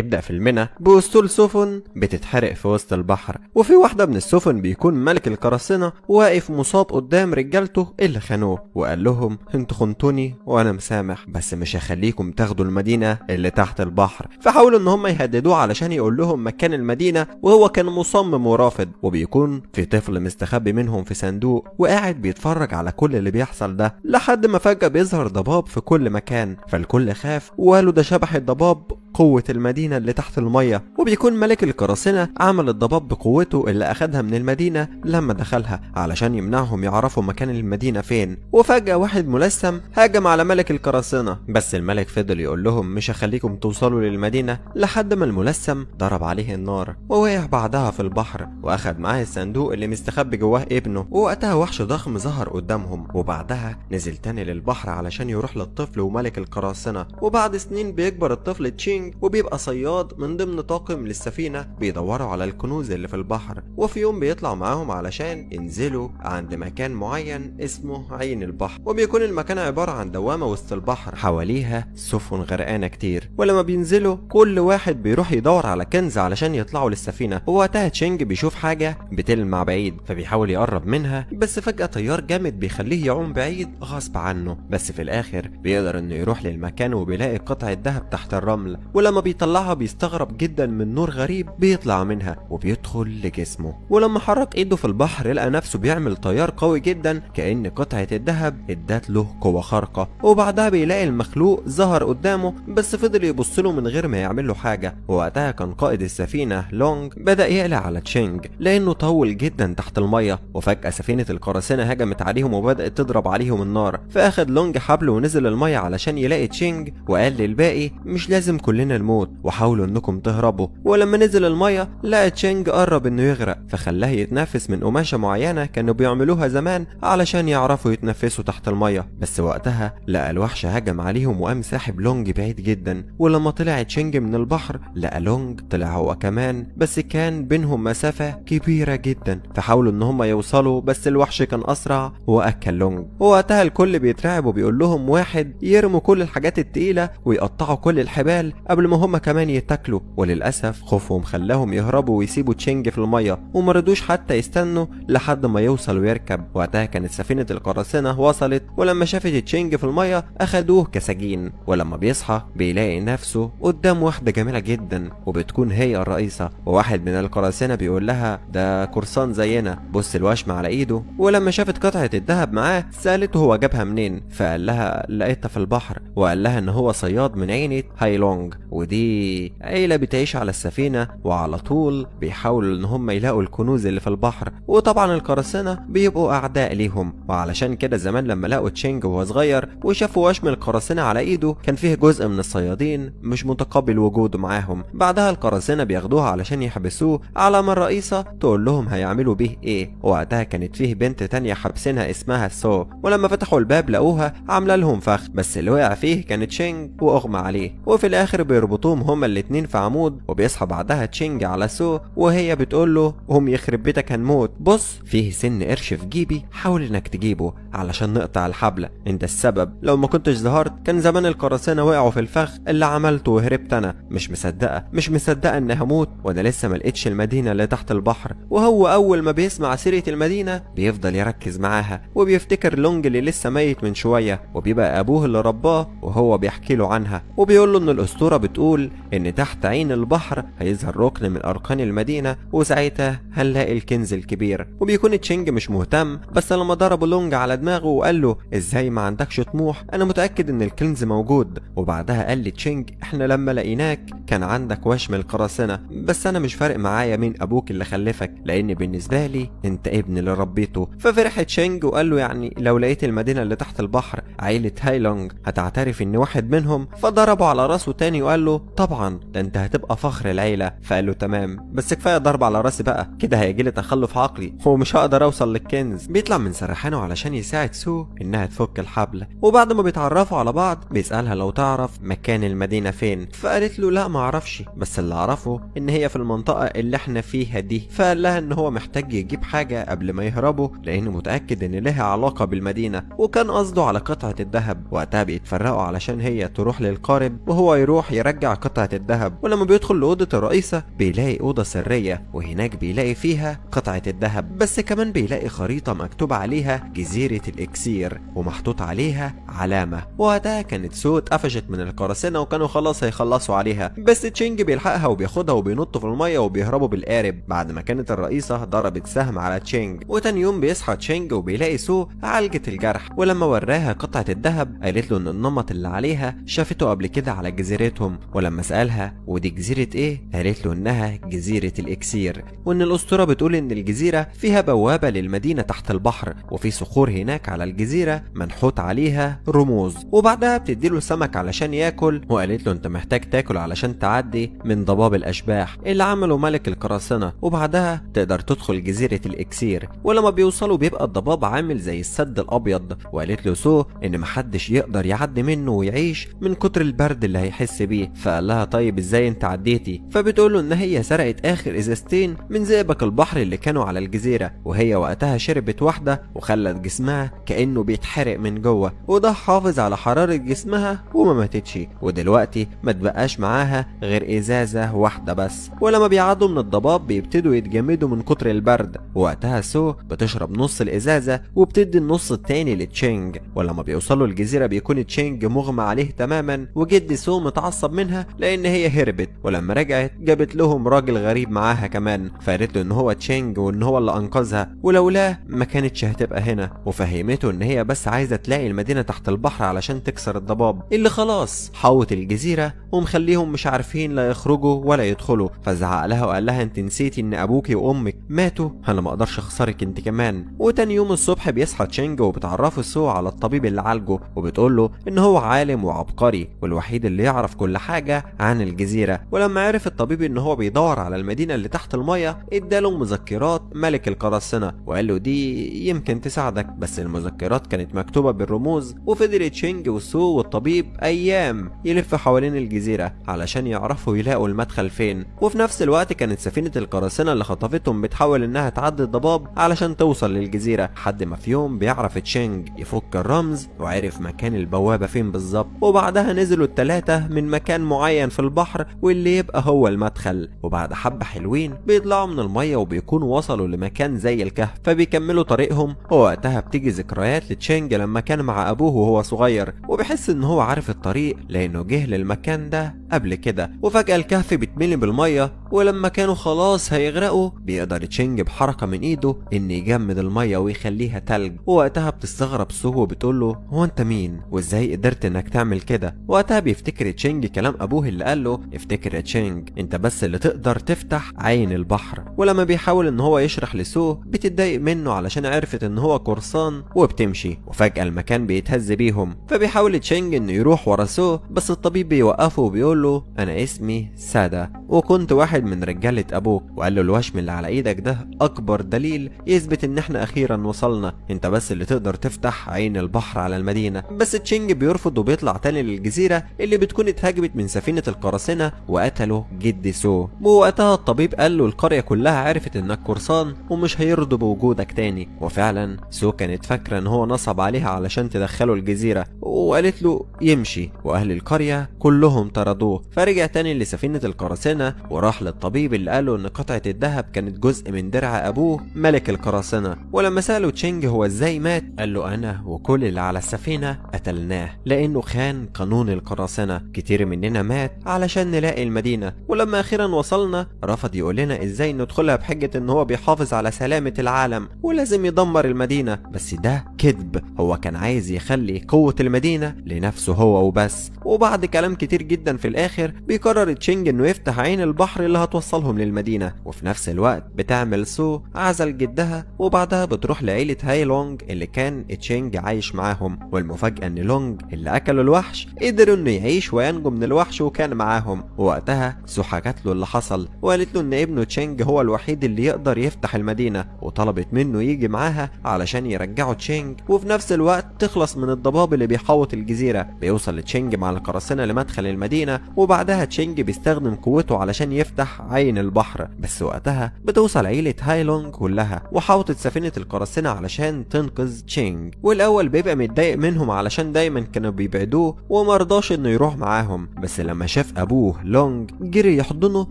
يبدأ في المنى بأسطول سفن بتتحرق في وسط البحر وفي واحدة من السفن بيكون ملك القراصنة واقف مصاب قدام رجالته اللي خانوه وقال لهم انتوا خنتوني وانا مسامح بس مش هخليكم تاخدوا المدينة اللي تحت البحر فحاولوا ان هم يهددوه علشان يقول لهم مكان المدينة وهو كان مصمم ورافض وبيكون في طفل مستخبي منهم في صندوق وقاعد بيتفرج على كل اللي بيحصل ده لحد ما فجأة بيظهر ضباب في كل مكان فالكل خاف وقالوا ده شبح الضباب قوة المدينة اللي تحت المية وبيكون ملك القراصنة عمل الضباب بقوته اللي أخدها من المدينة لما دخلها علشان يمنعهم يعرفوا مكان المدينة فين وفجأة واحد ملثم هاجم على ملك القراصنة بس الملك فضل يقول لهم مش هخليكم توصلوا للمدينة لحد ما الملثم ضرب عليه النار ووقع بعدها في البحر وأخد معاه الصندوق اللي مستخبي جواه ابنه ووقتها وحش ضخم ظهر قدامهم وبعدها نزل تاني للبحر علشان يروح للطفل وملك القراصنة وبعد سنين بيكبر الطفل تشينج الكينج وبيبقى صياد من ضمن طاقم للسفينة بيدوروا على الكنوز اللي في البحر وفي يوم بيطلع معاهم علشان ينزلوا عند مكان معين اسمه عين البحر وبيكون المكان عبارة عن دوامة وسط البحر حواليها سفن غرقانة كتير ولما بينزلوا كل واحد بيروح يدور على كنز علشان يطلعوا للسفينة ووقتها تشينج بيشوف حاجة بتلمع بعيد فبيحاول يقرب منها بس فجأة تيار جامد بيخليه يعوم بعيد غصب عنه بس في الآخر بيقدر إنه يروح للمكان وبيلاقي قطعة ذهب تحت الرمل ولما بيطلعها بيستغرب جدا من نور غريب بيطلع منها وبيدخل لجسمه ولما حرك ايده في البحر لقى نفسه بيعمل تيار قوي جدا كأن قطعة الذهب ادت له قوة خارقة وبعدها بيلاقي المخلوق ظهر قدامه بس فضل يبص له من غير ما يعمل له حاجة ووقتها كان قائد السفينة لونج بدأ يقلق على تشينج لأنه طول جدا تحت المية وفجأة سفينة القراصنة هجمت عليهم وبدأت تضرب عليهم النار فأخد لونج حبل ونزل المية علشان يلاقي تشينج وقال للباقي مش لازم كلنا من الموت وحاولوا انكم تهربوا ولما نزل الميه لقى تشينج قرب انه يغرق فخلاه يتنفس من قماشه معينه كانوا بيعملوها زمان علشان يعرفوا يتنفسوا تحت الميه بس وقتها لقى الوحش هجم عليهم وقام ساحب لونج بعيد جدا ولما طلع تشينج من البحر لقى لونج طلع هو كمان بس كان بينهم مسافه كبيره جدا فحاولوا ان هم يوصلوا بس الوحش كان اسرع واكل لونج وقتها الكل بيترعب وبيقول لهم واحد يرموا كل الحاجات التقيله ويقطعوا كل الحبال قبل ما هما كمان يتاكلوا وللأسف خوفهم خلاهم يهربوا ويسيبوا تشينج في المية رضوش حتى يستنوا لحد ما يوصل ويركب وقتها كانت سفينة القراصنة وصلت ولما شافت تشينج في المية أخدوه كسجين ولما بيصحى بيلاقي نفسه قدام واحدة جميلة جدا وبتكون هي الرئيسة وواحد من القراصنة بيقول لها ده قرصان زينا بص الوشم على ايده ولما شافت قطعة الذهب معاه سألته هو جابها منين فقال لها لقيتها في البحر وقال لها ان هو صياد من عينة هايلونج ودي عيلة بتعيش على السفينة وعلى طول بيحاولوا ان هم يلاقوا الكنوز اللي في البحر وطبعا القراصنة بيبقوا اعداء ليهم وعلشان كده زمان لما لقوا تشينج وهو صغير وشافوا وشم القراصنة على ايده كان فيه جزء من الصيادين مش متقبل وجوده معاهم بعدها القراصنة بياخدوها علشان يحبسوه على ما الرئيسة تقول لهم هيعملوا بيه ايه وقتها كانت فيه بنت تانية حابسينها اسمها سو ولما فتحوا الباب لقوها عاملة لهم فخ بس اللي وقع فيه كان تشينج واغمى عليه وفي الاخر بيربطوهم هما الاتنين في عمود وبيصحى بعدها تشينج على سو وهي بتقول له قوم يخرب بيتك هنموت بص فيه سن قرش في جيبي حاول انك تجيبه علشان نقطع الحبل انت السبب لو ما كنتش ظهرت كان زمان القراصنه وقعوا في الفخ اللي عملته وهربت انا مش مصدقه مش مصدقه اني هموت وانا لسه ما لقيتش المدينه اللي تحت البحر وهو اول ما بيسمع سيره المدينه بيفضل يركز معاها وبيفتكر لونج اللي لسه ميت من شويه وبيبقى ابوه اللي رباه وهو بيحكي له عنها وبيقول له ان الاسطوره بتقول إن تحت عين البحر هيظهر ركن من أركان المدينة وساعتها هنلاقي الكنز الكبير وبيكون تشينج مش مهتم بس لما ضرب لونج على دماغه وقال له إزاي ما عندكش طموح أنا متأكد إن الكنز موجود وبعدها قال لتشينج إحنا لما لقيناك كان عندك وشم القراصنة بس أنا مش فارق معايا مين أبوك اللي خلفك لأن بالنسبة لي أنت ابن اللي ربيته ففرح تشينج وقال له يعني لو لقيت المدينة اللي تحت البحر عيلة هايلونج هتعترف إن واحد منهم فضربه على راسه تاني وقال له طبعا ده انت هتبقى فخر العيله فقال له تمام بس كفايه ضرب على راسي بقى كده هيجيلي تخلف عقلي ومش هقدر اوصل للكنز بيطلع من سرحانه علشان يساعد سو انها تفك الحبل وبعد ما بيتعرفوا على بعض بيسالها لو تعرف مكان المدينه فين فقالت له لا ما اعرفش بس اللي اعرفه ان هي في المنطقه اللي احنا فيها دي فقال لها ان هو محتاج يجيب حاجه قبل ما يهربوا لانه متاكد ان لها علاقه بالمدينه وكان قصده على قطعه الذهب وقتها بيتفرقوا علشان هي تروح للقارب وهو يروح يرجع قطعة الذهب ولما بيدخل لأوضة الرئيسة بيلاقي أوضة سرية وهناك بيلاقي فيها قطعة الذهب بس كمان بيلاقي خريطة مكتوب عليها جزيرة الإكسير ومحطوط عليها علامة وقتها كانت سو اتقفشت من القراصنة وكانوا خلاص هيخلصوا عليها بس تشينج بيلحقها وبياخدها وبينطوا في المية وبيهربوا بالقارب بعد ما كانت الرئيسة ضربت سهم على تشينج وتاني يوم بيصحى تشينج وبيلاقي سو عالجت الجرح ولما وراها قطعة الذهب قالت له إن النمط اللي عليها شافته قبل كده على جزيرتهم حياتهم ولما سألها ودي جزيرة إيه؟ قالت له إنها جزيرة الإكسير وإن الأسطورة بتقول إن الجزيرة فيها بوابة للمدينة تحت البحر وفي صخور هناك على الجزيرة منحوت عليها رموز وبعدها بتديله سمك علشان ياكل وقالت له أنت محتاج تاكل علشان تعدي من ضباب الأشباح اللي عمله ملك القراصنة وبعدها تقدر تدخل جزيرة الإكسير ولما بيوصلوا بيبقى الضباب عامل زي السد الأبيض وقالت له سو إن محدش يقدر يعدي منه ويعيش من كتر البرد اللي هيحس بيه بيه فقال لها طيب ازاي انت عديتي فبتقول له ان هي سرقت اخر ازازتين من زئبق البحر اللي كانوا على الجزيره وهي وقتها شربت واحده وخلت جسمها كانه بيتحرق من جوه وده حافظ على حراره جسمها وما ماتتش ودلوقتي ما تبقاش معاها غير ازازه واحده بس ولما بيعدوا من الضباب بيبتدوا يتجمدوا من كتر البرد وقتها سو بتشرب نص الازازه وبتدي النص التاني لتشينج ولما بيوصلوا الجزيره بيكون تشينج مغمى عليه تماما وجد سو متعصب اتعصب منها لان هي هربت ولما رجعت جابت لهم راجل غريب معاها كمان فقالت له ان هو تشينج وان هو اللي انقذها ولولاه ما كانتش هتبقى هنا وفهمته ان هي بس عايزه تلاقي المدينه تحت البحر علشان تكسر الضباب اللي خلاص حوت الجزيره ومخليهم مش عارفين لا يخرجوا ولا يدخلوا فزعق لها وقال لها انت نسيتي ان ابوكي وامك ماتوا انا ما اقدرش اخسرك انت كمان وتاني يوم الصبح بيصحى تشينج وبتعرفه سو على الطبيب اللي عالجه وبتقول له ان هو عالم وعبقري والوحيد اللي يعرف كل كل حاجة عن الجزيرة ولما عرف الطبيب ان هو بيدور على المدينة اللي تحت المية اداله مذكرات ملك القراصنة وقال له دي يمكن تساعدك بس المذكرات كانت مكتوبة بالرموز وفضل تشينج وسو والطبيب ايام يلف حوالين الجزيرة علشان يعرفوا يلاقوا المدخل فين وفي نفس الوقت كانت سفينة القراصنة اللي خطفتهم بتحاول انها تعدي الضباب علشان توصل للجزيرة حد ما في يوم بيعرف تشينج يفك الرمز وعرف مكان البوابة فين بالظبط وبعدها نزلوا التلاتة من مكان معين في البحر واللي يبقى هو المدخل وبعد حبة حلوين بيطلعوا من المية وبيكونوا وصلوا لمكان زي الكهف فبيكملوا طريقهم ووقتها بتيجي ذكريات لتشينج لما كان مع أبوه وهو صغير وبيحس إن هو عارف الطريق لأنه جه للمكان ده قبل كده وفجأة الكهف بيتملي بالمية ولما كانوا خلاص هيغرقوا بيقدر تشينج بحركة من إيده إن يجمد المية ويخليها تلج ووقتها بتستغرب سو وبتقول له هو أنت مين وإزاي قدرت إنك تعمل كده وقتها بيفتكر تشينج كلام ابوه اللي قال له افتكر يا تشينج انت بس اللي تقدر تفتح عين البحر ولما بيحاول ان هو يشرح لسو بتتضايق منه علشان عرفت ان هو قرصان وبتمشي وفجاه المكان بيتهز بيهم فبيحاول تشينج انه يروح ورا سو بس الطبيب بيوقفه وبيقول له انا اسمي سادا وكنت واحد من رجاله ابوك وقال له الوشم اللي على ايدك ده اكبر دليل يثبت ان احنا اخيرا وصلنا انت بس اللي تقدر تفتح عين البحر على المدينه بس تشينج بيرفض وبيطلع تاني للجزيره اللي بتكون اتهاجمت اتحجبت من سفينة القراصنة وقتلوا جد سو ووقتها الطبيب قال له القرية كلها عرفت انك قرصان ومش هيرضوا بوجودك تاني وفعلا سو كانت فاكرة ان هو نصب عليها علشان تدخله الجزيرة وقالت له يمشي واهل القرية كلهم طردوه فرجع تاني لسفينة القراصنة وراح للطبيب اللي قاله ان قطعة الذهب كانت جزء من درع ابوه ملك القراصنة ولما سأله تشينج هو ازاي مات قال له انا وكل اللي على السفينة قتلناه لانه خان قانون القراصنة كتير مننا مات علشان نلاقي المدينة ولما أخيرا وصلنا رفض يقول لنا إزاي ندخلها بحجة إن هو بيحافظ على سلامة العالم ولازم يدمر المدينة بس ده كذب هو كان عايز يخلي قوة المدينة لنفسه هو وبس وبعد كلام كتير جدا في الآخر بيقرر تشينج إنه يفتح عين البحر اللي هتوصلهم للمدينة وفي نفس الوقت بتعمل سو عزل جدها وبعدها بتروح لعيلة هاي لونج اللي كان تشينج عايش معاهم والمفاجأة إن لونج اللي أكله الوحش قدر إنه يعيش وينجو من الوحش وكان معاهم ووقتها سوحا جات له اللي حصل وقالت له ان ابنه تشينج هو الوحيد اللي يقدر يفتح المدينه وطلبت منه يجي معاها علشان يرجعوا تشينج وفي نفس الوقت تخلص من الضباب اللي بيحوط الجزيره بيوصل تشينج مع القراصنه لمدخل المدينه وبعدها تشينج بيستخدم قوته علشان يفتح عين البحر بس وقتها بتوصل عيله هايلونج كلها وحاوطت سفينه القراصنه علشان تنقذ تشينج والاول بيبقى متضايق منهم علشان دايما كانوا بيبعدوه ومرضاش انه يروح معاهم بس لما شاف ابوه لونج جري يحضنه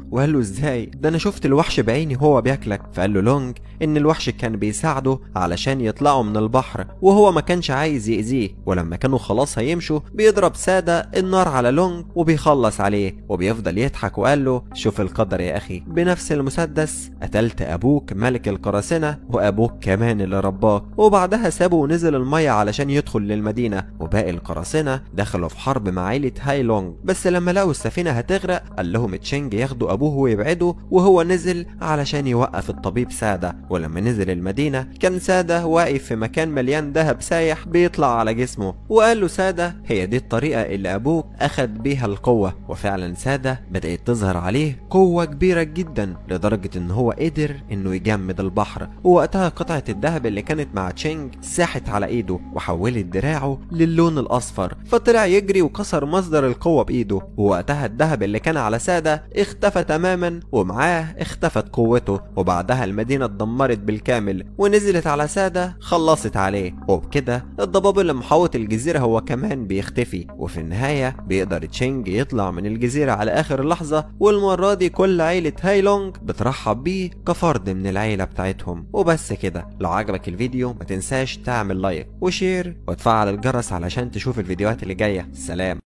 وقال له ازاي ده انا شفت الوحش بعيني هو بياكلك فقال له لونج ان الوحش كان بيساعده علشان يطلعوا من البحر وهو ما كانش عايز يأذيه ولما كانوا خلاص هيمشوا بيضرب سادة النار على لونج وبيخلص عليه وبيفضل يضحك وقال له شوف القدر يا اخي بنفس المسدس قتلت ابوك ملك القراصنة وابوك كمان اللي رباك وبعدها سابه ونزل المية علشان يدخل للمدينة وباقي القراصنة دخلوا في حرب مع عيلة هاي لونج بس لما لقوا السفينة هتغرق قال لهم تشينج ياخدوا أبوه ويبعده وهو نزل علشان يوقف الطبيب سادة ولما نزل المدينة كان سادة واقف في مكان مليان دهب سايح بيطلع على جسمه وقال له سادة هي دي الطريقة اللي أبوك أخد بيها القوة وفعلا سادة بدأت تظهر عليه قوة كبيرة جدا لدرجة إن هو قدر إنه يجمد البحر ووقتها قطعة الذهب اللي كانت مع تشينج ساحت على إيده وحولت دراعه للون الأصفر فطلع يجري وكسر مصدر القوة بإيده ووقتها الذهب اللي كان على سادة اختفى تماما ومعاه اختفت قوته وبعدها المدينة اتدمرت بالكامل ونزلت على سادة خلصت عليه وبكده الضباب اللي محوط الجزيرة هو كمان بيختفي وفي النهاية بيقدر تشينج يطلع من الجزيرة على آخر لحظة والمرة دي كل عيلة هايلونج بترحب بيه كفرد من العيلة بتاعتهم وبس كده لو عجبك الفيديو ما تنساش تعمل لايك وشير وتفعل الجرس علشان تشوف الفيديوهات اللي جاية سلام